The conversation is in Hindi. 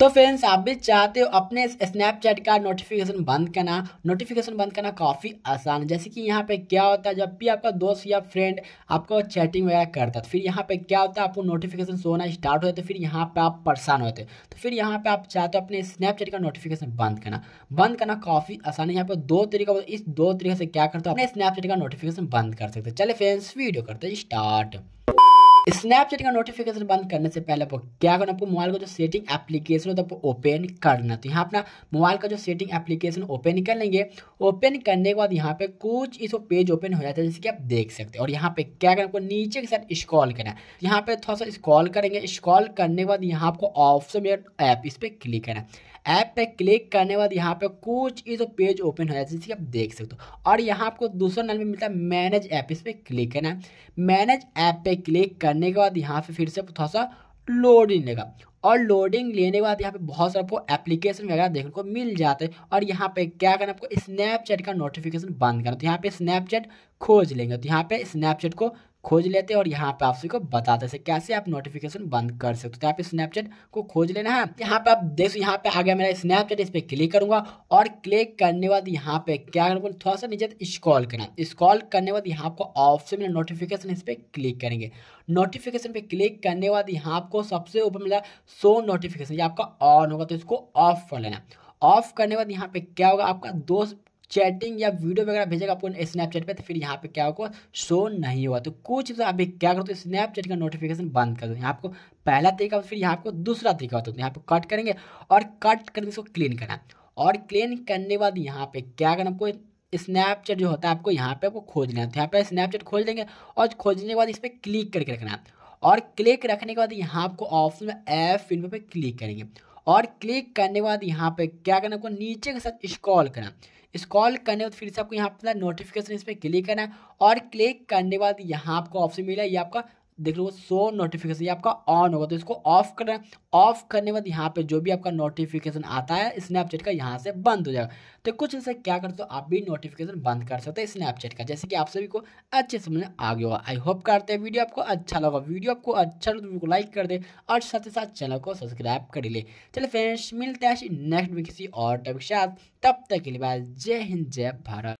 तो फ्रेंड्स आप भी चाहते हो अपने स्नैपचैट का नोटिफिकेशन बंद करना नोटिफिकेशन बंद करना काफ़ी आसान है जैसे कि यहाँ पे क्या होता है जब भी आपका दोस्त या फ्रेंड आपको चैटिंग वगैरह करता है तो फिर यहाँ पे क्या होता है आपको नोटिफिकेशन सोना होना स्टार्ट होता है फिर यहाँ पे आप परेशान होते तो फिर यहाँ पर आप चाहते हो अपने स्नैपचैट का नोटिफिकेशन बंद करना बंद करना काफ़ी आसान है यहाँ पर दो तरीका इस दो तरीके से क्या करते हो अपने स्नैपचैट का नोटिफिकेशन बंद कर सकते चले फ्रेंड्स वीडियो करते स्टार्ट स्नैपचैट का नोटिफिकेशन बंद करने से पहले आपको क्या करना आपको मोबाइल का जो सेटिंग एप्लीकेशन होता है तो आपको ओपन करना तो यहाँ अपना मोबाइल का जो सेटिंग एप्लीकेशन ओपन कर लेंगे ओपन करने के बाद यहाँ पे कुछ इस पेज ओपन हो जाता है जैसे कि आप देख सकते हैं और यहाँ पे क्या करना आपको नीचे के साथ स्कॉल करना है तो यहाँ पे थोड़ा सा स्कॉल करेंगे स्कॉल करने के बाद यहाँ आपको ऑप्शन ऐप इस पर क्लिक करना है ऐप पे क्लिक करने के बाद यहाँ पे कुछ ये जो पेज ओपन हो जाता है जैसे कि आप देख सकते हो और यहाँ आपको दूसरा नल में मिलता है मैनेज ऐप इस पर क्लिक करना है मैनेज ऐप पे क्लिक करने करने के बाद यहाँ पे फिर से थोड़ा सा लोडिंग लेगा और लोडिंग लेने के बाद यहाँ पे बहुत सारे आपको एप्लीकेशन वगैरह देखने को मिल जाते हैं और यहाँ पे क्या करना आपको स्नैपचैट का नोटिफिकेशन बंद करना तो यहाँ पे स्नैपचैट खोज लेंगे तो यहाँ पे स्नैपचैट को खोज लेते हैं और यहाँ पे आप सभी को बताते हैं कैसे आप नोटिफिकेशन बंद कर सकते हो तो यहाँ पे स्नैपचैट को खोज लेना है यहाँ पे आप देख यहाँ पे आ गया मेरा स्नैपचैट इस पर क्लिक करूंगा और क्लिक करने बाद यहाँ पे क्या करूँगा थोड़ा सा नीचे स्कॉल करना स्कॉल करने बाद यहाँ आपको ऑप्शन मिला नोटिफिकेशन इस पर क्लिक करेंगे नोटिफिकेशन पे क्लिक करने बाद यहाँ आपको सबसे ऊपर मिला सो नोटिफिकेशन ये आपका ऑन होगा तो इसको ऑफ कर लेना ऑफ करने बाद यहाँ पे क्या होगा आपका दोस्त चैटिंग या वीडियो वगैरह भेजेगा आपको स्नैपचैट पे तो फिर यहाँ पे क्या होगा शो नहीं होगा तो कुछ तो आप क्या करो तो स्नैपचैट का नोटिफिकेशन बंद कर दो यहाँ आपको पहला तरीका फिर यहाँ आपको दूसरा तरीका होता है तो यहाँ पे कट करेंगे और कट करके इसको क्लीन करना और क्लीन करने के बाद यहाँ पे क्या करना आपको स्नैपचैट जो होता है आपको यहाँ पे आपको खोज लेना तो यहाँ पे स्नैपचैट खोल देंगे और खोजने के बाद इस पर क्लिक करके रखना और क्लिक रखने के बाद यहाँ आपको ऑप्शन में एफ इन पर क्लिक करेंगे और क्लिक करने के बाद यहाँ पे क्या करना आपको नीचे के साथ स्क्रॉल करना स्क्रॉल करने के बाद फिर से आपको यहाँ पर नोटिफिकेशन इस पर क्लिक करना है और क्लिक करने के बाद यहाँ आपको ऑप्शन मिला ये आपका देख लो सो नोटिफिकेशन ये आपका ऑन होगा तो इसको ऑफ रहे हैं ऑफ करने के बाद यहाँ पे जो भी आपका नोटिफिकेशन आता है स्नैपचैट का यहाँ से बंद हो जाएगा तो कुछ इनसे क्या करते हो आप भी नोटिफिकेशन बंद कर सकते हैं स्नैपचैट का जैसे कि आप सभी को अच्छे समझ में आ गया होगा आई होप करते हैं वीडियो आपको अच्छा लगा वीडियो आपको अच्छा लगा तो लाइक कर दे और साथ ही साथ चैनल को सब्सक्राइब कर ले चले फ्रेंड्स मिलते हैं नेक्स्ट में किसी और टॉपिक के साथ तब तक के लिए बाय जय हिंद जय भारत